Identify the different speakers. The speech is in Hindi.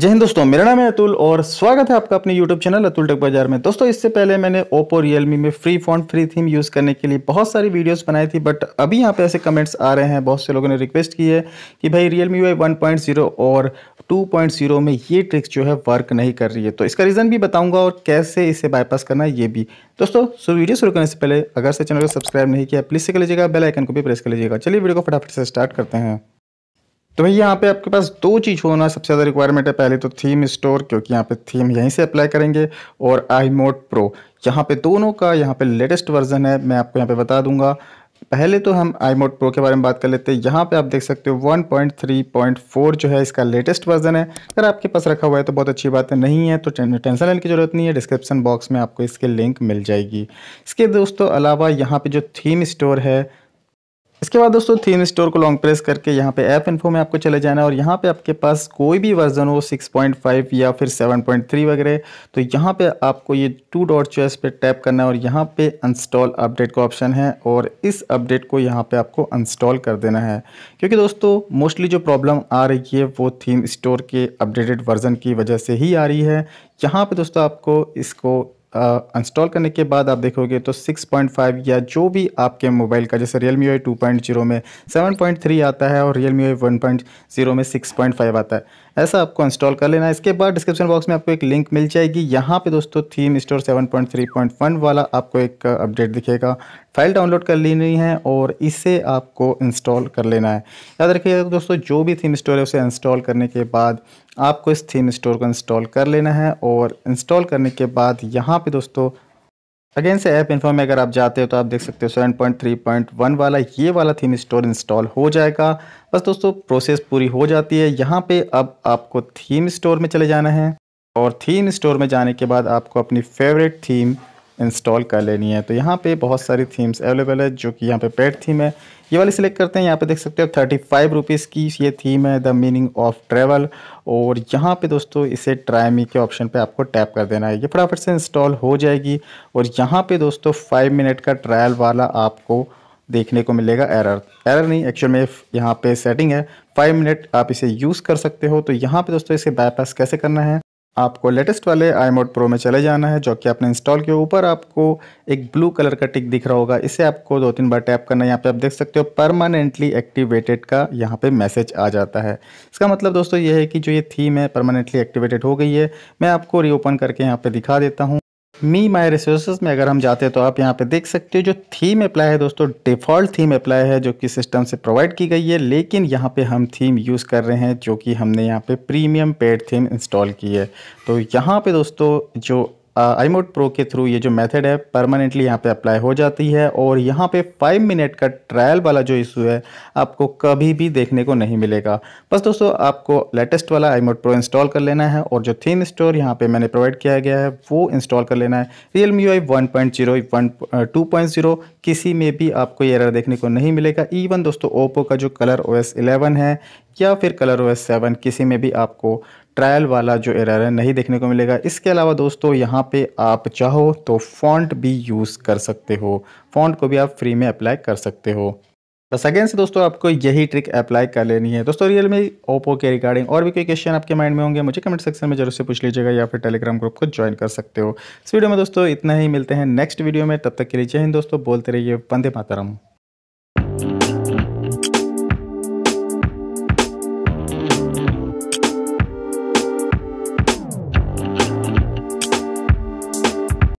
Speaker 1: जय हिंद दोस्तों मेरा नाम है अतुल और स्वागत है आपका अपने YouTube चैनल अतुल टेक बाजार में दोस्तों इससे पहले मैंने ओप्पो रियलमी में free font free theme use करने के लिए बहुत सारी वीडियोस बनाई थी बट अभी यहाँ पे ऐसे कमेंट्स आ रहे हैं बहुत से लोगों ने रिक्वेस्ट की है कि भाई Realme वाई वन और 2.0 में ये ट्रिक्स जो है वर्क नहीं कर रही है तो इसका रीज़न भी बताऊँगा और कैसे इसे बाईपास करना है ये भी दोस्तों सो वीडियो शुरू करने से पहले अगर से चैनल को सब्सक्राइब नहीं किया प्लीज़ से कर लीजिएगा बेल आइकन को भी प्रेस कर लीजिएगा चलिए वीडियो को फटाफट से स्टार्ट करते हैं तो भाई यहाँ पे आपके पास दो चीज़ होना सबसे ज़्यादा रिक्वायरमेंट है पहले तो थीम स्टोर क्योंकि यहाँ पे थीम यहीं से अप्लाई करेंगे और आई मोड प्रो यहाँ पे दोनों का यहाँ पे लेटेस्ट वर्जन है मैं आपको यहाँ पे बता दूंगा पहले तो हम आई मोड प्रो के बारे में बात कर लेते हैं यहाँ पे आप देख सकते हो 1.3.4 जो है इसका लेटेस्ट वर्जन है अगर आपके पास रखा हुआ है तो बहुत अच्छी बात है नहीं है तो टेंशन लेने की ज़रूरत नहीं है डिस्क्रिप्शन बॉक्स में आपको इसके लिंक मिल जाएगी इसके दोस्तों अलावा यहाँ पर जो थीम स्टोर है इसके बाद दोस्तों थीम स्टोर को लॉन्ग प्रेस करके यहाँ पे ऐप इन्फो में आपको चले जाना है और यहाँ पे आपके पास कोई भी वर्जन हो 6.5 या फिर 7.3 वगैरह तो यहाँ पे आपको ये टू डॉट चॉइस पे टैप करना है और यहाँ पे इंस्टॉल अपडेट का ऑप्शन है और इस अपडेट को यहाँ पे आपको इंस्टॉल कर देना है क्योंकि दोस्तों मोस्टली जो प्रॉब्लम आ रही है वो थीम स्टोर के अपडेटेड वर्जन की वजह से ही आ रही है यहाँ पर दोस्तों आपको इसको इंस्टॉल करने के बाद आप देखोगे तो 6.5 या जो भी आपके मोबाइल का जैसे रियल मी वाई टू में 7.3 आता है और रियल मी वाई वन में 6.5 आता है ऐसा आपको इंस्टॉल कर लेना इसके बाद डिस्क्रिप्शन बॉक्स में आपको एक लिंक मिल जाएगी यहाँ पे दोस्तों थीम स्टोर 7.3.1 वाला आपको एक अपडेट दिखेगा फाइल डाउनलोड कर लेनी है और इसे आपको इंस्टॉल कर लेना है याद रखिएगा दोस्तों जो भी थीम स्टोर है उसे इंस्टॉल करने के बाद आपको इस थीम स्टोर को इंस्टॉल कर लेना है और इंस्टॉल करने के बाद यहाँ पर दोस्तों अगेन से ऐप इन्फो में अगर आप जाते हो तो आप देख सकते हो seven point three point one वाला ये वाला थीम स्टोर इंस्टॉल हो जाएगा बस दोस्तों प्रोसेस पूरी हो जाती है यहाँ पे अब आपको थीम स्टोर में चले जाना है और थीम स्टोर में जाने के बाद आपको अपनी फेवरेट थीम इंस्टॉल कर लेनी है तो यहाँ पे बहुत सारी थीम्स अवेलेबल है जो कि यहाँ पे पेड थीम है ये वाली सिलेक्ट करते हैं यहाँ पे देख सकते हो थर्टी फाइव रुपीज़ की ये थीम है द मीनिंग ऑफ ट्रैवल और यहाँ पे दोस्तों इसे ट्राई मी के ऑप्शन पे आपको टैप कर देना है ये फटाफट से इंस्टॉल हो जाएगी और यहाँ पर दोस्तों फाइव मिनट का ट्रायल वाला आपको देखने को मिलेगा एरर एरर नहीं एक्चुअल में यहाँ पर सेटिंग है फाइव मिनट आप इसे यूज़ कर सकते हो तो यहाँ पर दोस्तों इसे बाईपास कैसे करना है आपको लेटेस्ट वाले आई मोड प्रो में चले जाना है जो कि आपने इंस्टॉल के ऊपर आपको एक ब्लू कलर का टिक दिख रहा होगा इसे आपको दो तीन बार टैप करना है यहाँ पे आप देख सकते हो परमानेंटली एक्टिवेटेड का यहाँ पे मैसेज आ जाता है इसका मतलब दोस्तों ये है कि जो ये थीम है परमानेंटली एक्टिवेटेड हो गई है मैं आपको रीओपन करके यहाँ पर दिखा देता हूँ मी माई रिसोर्सेज में अगर हम जाते हैं तो आप यहाँ पे देख सकते हो जो थीम अप्लाई है दोस्तों डिफ़ॉल्ट थीम अप्लाई है जो कि सिस्टम से प्रोवाइड की गई है लेकिन यहाँ पे हम थीम यूज़ कर रहे हैं जो कि हमने यहाँ पे प्रीमियम पेड थीम इंस्टॉल की है तो यहाँ पे दोस्तों जो आई मोड प्रो के थ्रू ये जो मेथड है परमानेंटली यहाँ पे अप्लाई हो जाती है और यहाँ पे फाइव मिनट का ट्रायल वाला जो इशू है आपको कभी भी देखने को नहीं मिलेगा बस दोस्तों आपको लेटेस्ट वाला आई मोड प्रो इंस्टॉल कर लेना है और जो थीम स्टोर यहाँ पे मैंने प्रोवाइड किया गया है वो इंस्टॉल कर लेना है Realme I one point zero one two point zero किसी में भी आपको ये एरर देखने को नहीं मिलेगा इवन दोस्तों ओप्पो का जो कलर ओ एस इलेवन है या फिर कलर ओ एस सेवन किसी में भी आपको ट्रायल वाला जो एरर है नहीं देखने को मिलेगा इसके अलावा दोस्तों यहाँ पे आप चाहो तो फॉन्ट भी यूज़ कर सकते हो फॉन्ट को भी आप फ्री में अप्लाई कर सकते हो बस अगेन से दोस्तों आपको यही ट्रिक अप्लाई कर लेनी है दोस्तों रियल में ओप्पो के रिगार्डिंग और भी कोई क्वेश्चन आपके माइंड में होंगे मुझे कमेंट सेक्शन में जरूर से पूछ लीजिएगा या फिर टेलीग्राम ग्रुप को ज्वाइन कर सकते हो इस वीडियो में दोस्तों इतना ही मिलते हैं नेक्स्ट वीडियो में तब तक के लिए जय हिंद दोस्तों बोलते रहिए वंदे मातरम